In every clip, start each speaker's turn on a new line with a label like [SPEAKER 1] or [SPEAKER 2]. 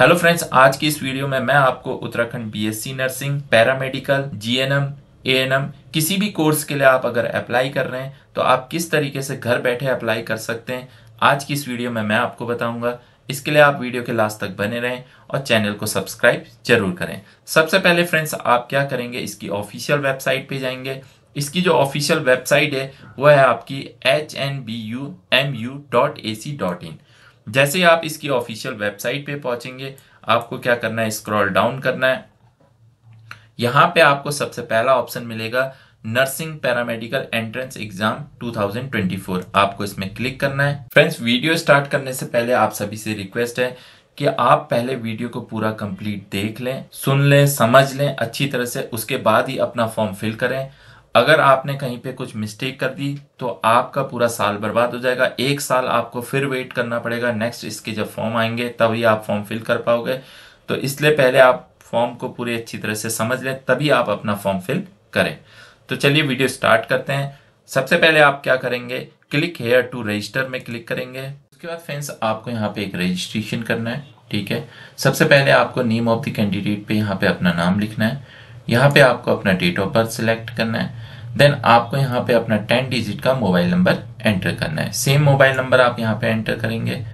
[SPEAKER 1] hello friends आज की इस वीडियो में मैं आपको Uttarakhand BSc nursing paramedical GNM ANM किसी भी कोर्स के लिए आप अगर अप्लाई कर रहे हैं तो आप किस तरीके से घर बैठे अप्लाई कर सकते हैं आज की इस वीडियो में मैं आपको बताऊंगा इसके लिए आप वीडियो के लास्ट तक बने रहें और चैनल को सब्सक्राइब जरूर करें सबसे पहले फ्रेंड्स आप क्या करेंगे इसकी ऑफिशियल वेबसाइट पे जाएंगे इसकी जो ऑफिशियल वेबसाइट है वह है आपकी H N B U M U dot A C dot in जैसे आप इसकी ऑफिशियल वेबसाइट पे पहुंचेंगे आपको क्या करना है स्क्रॉल डाउन करना है यहाँ पे आपको सबसे पहला ऑप्शन मिलेगा नर्सिंग पैरामेडिकल एंट्रेंस एग्जाम 2024 आपको इसमें क्लिक करना है फ्रेंड्स वीडियो स्टार्ट करने से पहले आप सभी से रिक्वेस्ट है कि आप पहले वीडियो को पूरा कंप्लीट देख लें सुन लें समझ लें अच्छी तरह से उसके बाद ही अपना फॉर्म फिल करें अगर आपने कहीं पे कुछ मिस्टेक कर दी तो आपका पूरा साल बर्बाद हो जाएगा एक साल आपको फिर वेट करना पड़ेगा नेक्स्ट इसके जब फॉर्म आएंगे तभी आप फॉर्म फिल कर पाओगे तो इसलिए पहले आप फॉर्म को पूरी अच्छी तरह से समझ लें तभी आप अपना फॉर्म फिल करें तो चलिए वीडियो स्टार्ट करते हैं सबसे पहले आप क्या करेंगे क्लिक हेयर टू रजिस्टर में क्लिक करेंगे उसके बाद फ्रेंड्स आपको यहाँ पे एक रजिस्ट्रेशन करना है ठीक है सबसे पहले आपको नेम ऑफ द कैंडिडेट पे यहाँ पे अपना नाम लिखना है यहाँ पे आपको अपना डेट ऑफ बर्थ सिलेक्ट करना है देन आपको यहाँ पे अपना टेन डिजिट का मोबाइल नंबर एंटर करना है सेम मोबाइल नंबर आप यहाँ पे एंटर करेंगे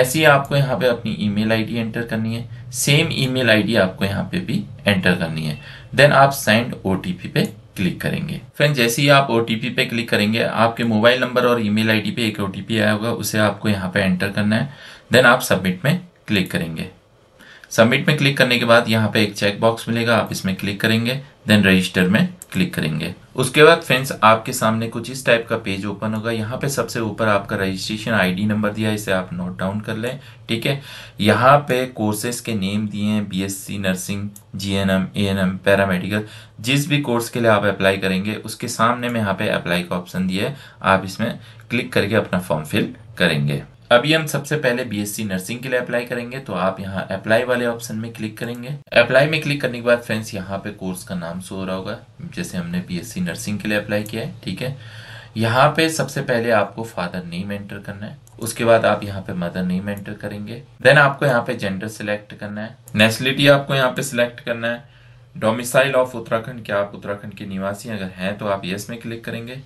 [SPEAKER 1] ऐसे ही आपको यहाँ पे अपनी ईमेल आईडी एंटर करनी है सेम ईमेल आईडी आपको यहाँ पे भी एंटर करनी है देन आप सेंड ओटीपी पे क्लिक करेंगे फ्रेंड जैसे ही आप ओटीपी पे क्लिक करेंगे आपके मोबाइल नंबर और ईमेल आईडी पे एक ओटीपी आया होगा उसे आपको यहाँ पे एंटर करना है देन आप सबमिट में क्लिक करेंगे सबमिट में क्लिक करने के बाद यहाँ पे एक चेकबॉक्स मिलेगा आप इसमें क्लिक करेंगे देन रजिस्टर में क्लिक करेंगे उसके बाद फ्रेंड्स आपके सामने कुछ इस टाइप का पेज ओपन होगा यहाँ पे सबसे ऊपर आपका रजिस्ट्रेशन आईडी नंबर दिया है इसे आप नोट डाउन कर लें ठीक है यहाँ पे कोर्सेज के नेम दिए हैं BSc nursing GNM ANM paramedical जिस भी कोर्स के लिए आप अप्लाई करेंगे उसके सामने में यहाँ पे अप्लाई का ऑप्शन दिया है आप इसमें क्लिक करके अपना फॉर्म फिल करेंगे अभी हम सबसे पहले बीएससी नर्सिंग के लिए अप्लाई करेंगे तो आप यहाँ अप्लाई वाले ऑप्शन में क्लिक करेंगे अप्लाई में क्लिक करने के बाद फ्रेंड्स यहाँ पे कोर्स का नाम शो हो रहा होगा जैसे हमने बीएससी नर्सिंग के लिए अप्लाई किया है ठीक है यहाँ पे सबसे पहले आपको फादर नेम एंटर करना है उसके बाद आप यहाँ पे मदर नेम एंटर करेंगे देन आपको यहाँ पे जेंडर सिलेक्ट करना है नेशनलिटी आपको यहाँ पे सिलेक्ट करना है डोमिसाइल ऑफ उत्तराखंड क्या आप उत्तराखंड के निवासी अगर हैं तो आप यस में क्लिक करेंगे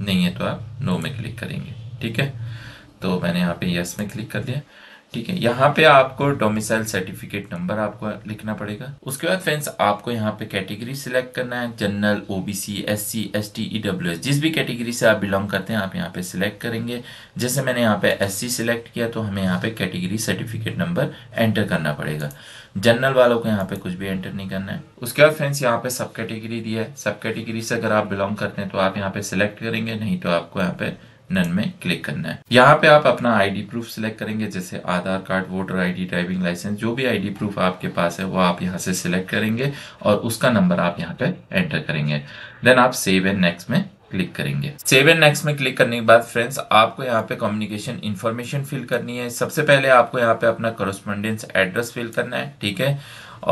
[SPEAKER 1] नहीं है तो आप नो में क्लिक करेंगे ठीक है तो मैंने यहाँ पे यस में क्लिक कर दिया ठीक है यहाँ पे आपको डोमिसाइल सर्टिफिकेट नंबर आपको लिखना पड़ेगा उसके बाद फ्रेंड्स आपको यहाँ पे कैटेगरी सिलेक्ट करना है general OBC SC ST EWS जिस भी कैटेगरी से आप बिलोंग करते हैं आप यहाँ पे सिलेक्ट करेंगे जैसे मैंने यहाँ पे एससी सिलेक्ट किया तो हमें यहाँ पे कैटेगरी सर्टिफिकेट नंबर एंटर करना पड़ेगा जनरल वालों को यहाँ पे कुछ भी एंटर नहीं करना है उसके बाद फ्रेंड्स यहाँ पे सब कैटेगरी दिया है सब कैटेगरी से अगर आप बिलोंग करते हैं तो आप यहाँ पे सिलेक्ट करेंगे नहीं तो आपको यहाँ पे नन में क्लिक करना है यहाँ पे आप अपना आईडी प्रूफ सिलेक्ट करेंगे जैसे Aadhaar card voter ID driving licence जो भी आईडी प्रूफ आपके पास है वो आप यहाँ से सिलेक्ट करेंगे और उसका नंबर आप यहाँ पे एंटर करेंगे देन आप सेव एंड नेक्स्ट में क्लिक करेंगे सेव एंड नेक्स्ट में क्लिक करने के बाद फ्रेंड्स आपको यहाँ पे कम्युनिकेशन इन्फॉर्मेशन फिल करनी है सबसे पहले आपको यहाँ पे अपना करस्पोंडेंस एड्रेस फिल करना है ठीक है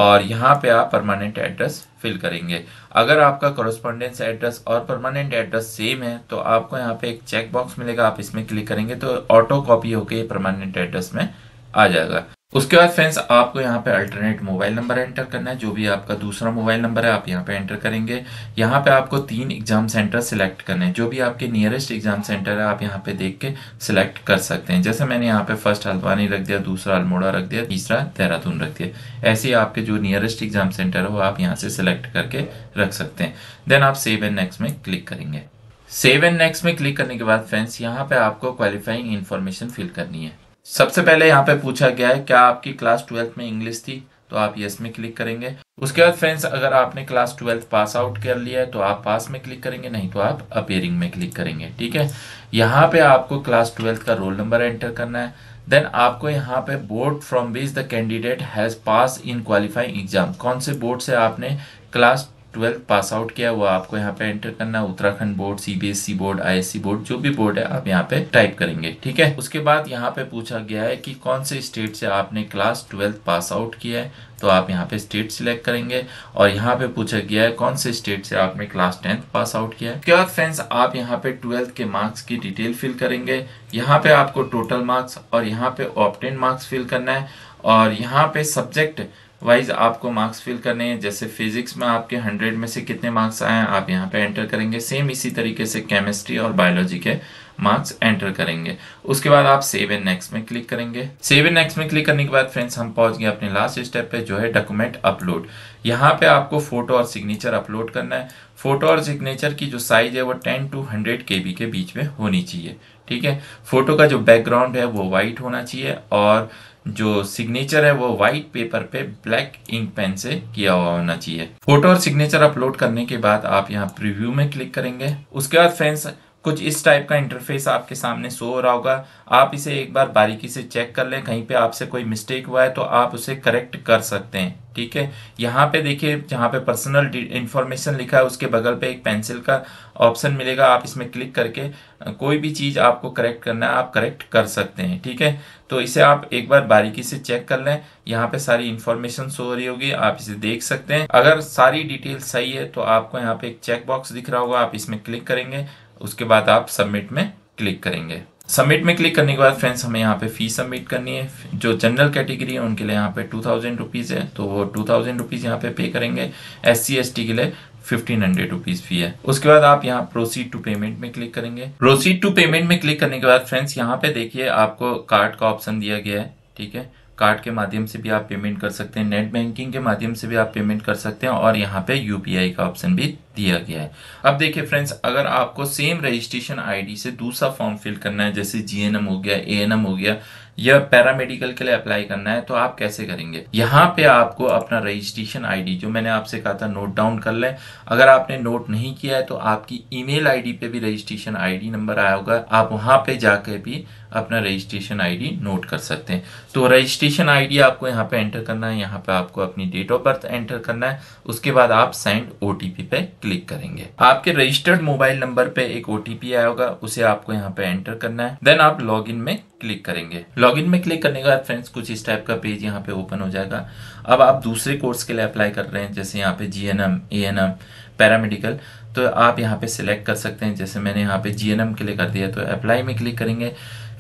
[SPEAKER 1] और यहाँ पे आप परमानेंट एड्रेस फिल करेंगे अगर आपका कॉरेस्पॉन्डेंस एड्रेस और परमानेंट एड्रेस सेम है तो आपको यहाँ पे एक चेक बॉक्स मिलेगा आप इसमें क्लिक करेंगे तो ऑटो कॉपी होके परमानेंट एड्रेस में आ जाएगा उसके बाद फ्रेंड्स आपको यहाँ पे अल्टरनेट मोबाइल नंबर एंटर करना है जो भी आपका दूसरा मोबाइल नंबर है आप यहाँ पे एंटर करेंगे यहाँ पे आपको तीन एग्जाम सेंटर सिलेक्ट करने हैं जो भी आपके नियरेस्ट एग्जाम सेंटर है आप यहाँ पे देख के सिलेक्ट कर सकते हैं जैसे मैंने यहाँ पे फर्स्ट हल्द्वानी रख दिया दूसरा अल्मोड़ा रख दिया तीसरा देहरादून रख दिया ऐसे आपके जो नियरेस्ट एग्जाम सेंटर है वो आप यहाँ से सिलेक्ट करके रख सकते हैं देन आप सेव एंड नेक्स्ट में क्लिक करेंगे सेव एंड नेक्स्ट में क्लिक करने के बाद फ्रेंड्स यहाँ पे आपको क्वालिफाइंग इन्फॉर्मेशन फिल करनी है सबसे पहले यहाँ पे पूछा गया है क्या आपकी क्लास ट्वेल्थ में इंग्लिश थी तो आप यस में क्लिक करेंगे उसके बाद फ्रेंड्स अगर आपने क्लास ट्वेल्थ पास आउट कर लिया है तो आप पास में क्लिक करेंगे नहीं तो आप अपेयरिंग में क्लिक करेंगे ठीक है यहाँ पे आपको क्लास ट्वेल्थ का रोल नंबर एंटर करना है देन आपको यहाँ पे board from which the candidate has pass in qualifying exam कौन से बोर्ड से आपने क्लास ट्वेल्थ पास आउट किया वो आपको यहाँ पे एंटर करना Uttarakhand board CBSE e board I e board जो भी बोर्ड है आप यहाँ पे टाइप करेंगे ठीक है उसके बाद यहाँ पे पूछा गया है कि कौन से स्टेट से आपने क्लास ट्वेल्थ पास आउट किया है तो आप यहाँ पे स्टेट सिलेक्ट करेंगे और यहाँ पे पूछा गया है कौन से स्टेट से आपने क्लास टेंथ पास आउट किया है क्या फ्रेंड्स आप यहाँ पे ट्वेल्थ के मार्क्स की डिटेल फिल करेंगे यहाँ पे आपको टोटल मार्क्स और यहाँ पे ऑप्टेन मार्क्स फिल करना है और यहाँ पे सब्जेक्ट वाइज आपको मार्क्स फिल करने हैं जैसे फिजिक्स में आपके हंड्रेड में से कितने मार्क्स आए हैं आप यहाँ पे एंटर करेंगे सेम इसी तरीके से केमिस्ट्री और बायोलॉजी के मार्क्स एंटर करेंगे उसके बाद आप सेव एंड नेक्स्ट में क्लिक करेंगे सेव एंड नेक्स्ट में क्लिक करने के बाद फ्रेंड्स हम पहुंच गए अपने लास्ट स्टेप पे जो है डॉक्यूमेंट अपलोड यहाँ पे आपको फोटो और सिग्नेचर अपलोड करना है फोटो और सिग्नेचर की जो साइज है वो टेन टू हंड्रेड के के बीच में होनी चाहिए ठीक है फोटो का जो बैकग्राउंड है वो वाइट होना चाहिए और जो सिग्नेचर है वो व्हाइट पेपर पे ब्लैक इंक पेन से किया हुआ होना चाहिए फोटो और सिग्नेचर अपलोड करने के बाद आप यहाँ प्रीव्यू में क्लिक करेंगे उसके बाद फ्रेंड्स कुछ इस टाइप का इंटरफेस आपके सामने शो हो रहा होगा आप इसे एक बार बारीकी से चेक कर लें कहीं पे आपसे कोई मिस्टेक हुआ है तो आप उसे करेक्ट कर सकते हैं ठीक है यहाँ पे देखिए जहाँ पे पर्सनल इन्फॉर्मेशन लिखा है उसके बगल पे एक पेंसिल का ऑप्शन मिलेगा आप इसमें क्लिक करके कोई भी चीज़ आपको करेक्ट करना है आप करेक्ट कर सकते हैं ठीक है तो इसे आप एक बार बारीकी से चेक कर लें यहाँ पे सारी इन्फॉर्मेशन शो हो रही होगी आप इसे देख सकते हैं अगर सारी डिटेल सही है तो आपको यहाँ पे एक चेक बॉक्स दिख रहा होगा आप इसमें क्लिक करेंगे उसके बाद आप सबमिट में क्लिक करेंगे सबमिट में क्लिक करने के बाद फ्रेंड्स हमें यहाँ पे फीस सबमिट करनी है जो जनरल कैटेगरी है उनके लिए यहाँ पे टू थाउजेंड रुपीज़ है तो वो टू थाउजेंड रुपीज़ यहाँ पे पे करेंगे एस सी एस टी के लिए फिफ्टीन हंड्रेड रुपीज़ फी है उसके बाद आप यहाँ प्रोसीड टू पेमेंट में क्लिक करेंगे प्रोसीड टू पेमेंट में क्लिक करने के बाद फ्रेंड्स यहाँ पे देखिए आपको कार्ड का ऑप्शन दिया गया है ठीक है कार्ड के माध्यम से भी आप पेमेंट कर सकते हैं नेट बैंकिंग के माध्यम से भी आप पेमेंट कर सकते हैं और यहाँ पे यूपीआई का ऑप्शन भी दिया गया है अब देखिए फ्रेंड्स अगर आपको सेम रजिस्ट्रेशन आईडी से दूसरा फॉर्म फिल करना है जैसे जीएनएम हो गया एएनएम हो गया या पैरामेडिकल के लिए अप्लाई करना है तो आप कैसे करेंगे यहाँ पे आपको अपना रजिस्ट्रेशन आईडी जो मैंने आपसे कहा था नोट डाउन कर लें अगर आपने नोट नहीं किया है तो आपकी ईमेल आईडी पे भी रजिस्ट्रेशन आईडी नंबर आया होगा आप वहां पे जाकर भी अपना रजिस्ट्रेशन आईडी नोट कर सकते हैं तो रजिस्ट्रेशन आईडी आपको यहाँ पे एंटर करना है यहाँ पे आपको अपनी डेट ऑफ बर्थ एंटर करना है उसके बाद आप सेंड ओटीपी पे क्लिक करेंगे आपके रजिस्टर्ड मोबाइल नंबर पे एक ओटीपी आया होगा उसे आपको यहाँ पे एंटर करना है देन आप लॉग में क्लिक करेंगे लॉगिन में क्लिक करने के बाद फ्रेंड्स कुछ इस टाइप का पेज यहाँ पे ओपन हो जाएगा अब आप दूसरे कोर्स के लिए अप्लाई कर रहे हैं जैसे यहाँ पे जी एन पैरामेडिकल तो आप यहाँ पे सिलेक्ट कर सकते हैं जैसे मैंने यहाँ पे जीएनएम के लिए कर दिया तो अप्लाई में क्लिक करेंगे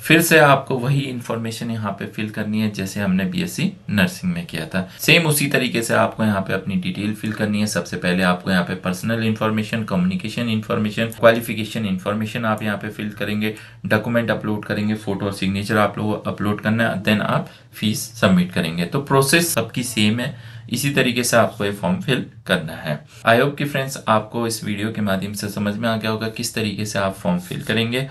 [SPEAKER 1] फिर से आपको वही इन्फॉर्मेशन यहाँ पे फिल करनी है जैसे हमने बीएससी नर्सिंग में किया था सेम उसी तरीके से आपको यहाँ पे अपनी डिटेल फिल करनी है सबसे पहले आपको यहाँ पे personal information communication information qualification information आप यहाँ पे फिल करेंगे डॉक्यूमेंट अपलोड करेंगे फोटो और सिग्नेचर आप लोग अपलोड करना है देन आप फीस सबमिट करेंगे तो प्रोसेस सबकी सेम है इसी तरीके से आपको ये फॉर्म फिल करना है आई होप कि फ्रेंड्स आपको इस वीडियो के माध्यम से समझ में आ गया होगा किस तरीके से आप फॉर्म फिल करेंगे